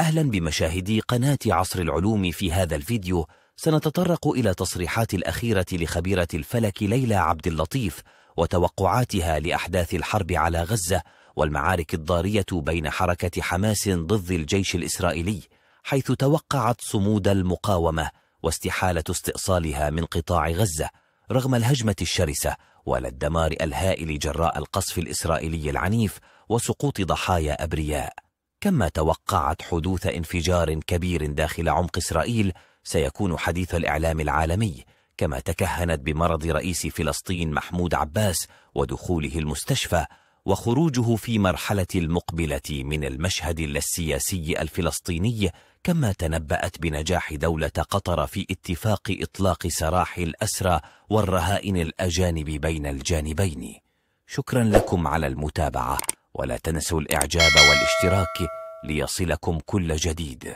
أهلا بمشاهدي قناة عصر العلوم في هذا الفيديو سنتطرق إلى تصريحات الأخيرة لخبيرة الفلك ليلى عبد اللطيف وتوقعاتها لأحداث الحرب على غزة والمعارك الضارية بين حركة حماس ضد الجيش الإسرائيلي حيث توقعت صمود المقاومة واستحالة استئصالها من قطاع غزة رغم الهجمة الشرسة ولا الدمار الهائل جراء القصف الإسرائيلي العنيف وسقوط ضحايا أبرياء كما توقعت حدوث انفجار كبير داخل عمق إسرائيل سيكون حديث الإعلام العالمي كما تكهنت بمرض رئيس فلسطين محمود عباس ودخوله المستشفى وخروجه في مرحلة المقبلة من المشهد السياسي الفلسطيني كما تنبأت بنجاح دولة قطر في اتفاق إطلاق سراح الأسرى والرهائن الأجانب بين الجانبين شكرا لكم على المتابعة ولا تنسوا الاعجاب والاشتراك ليصلكم كل جديد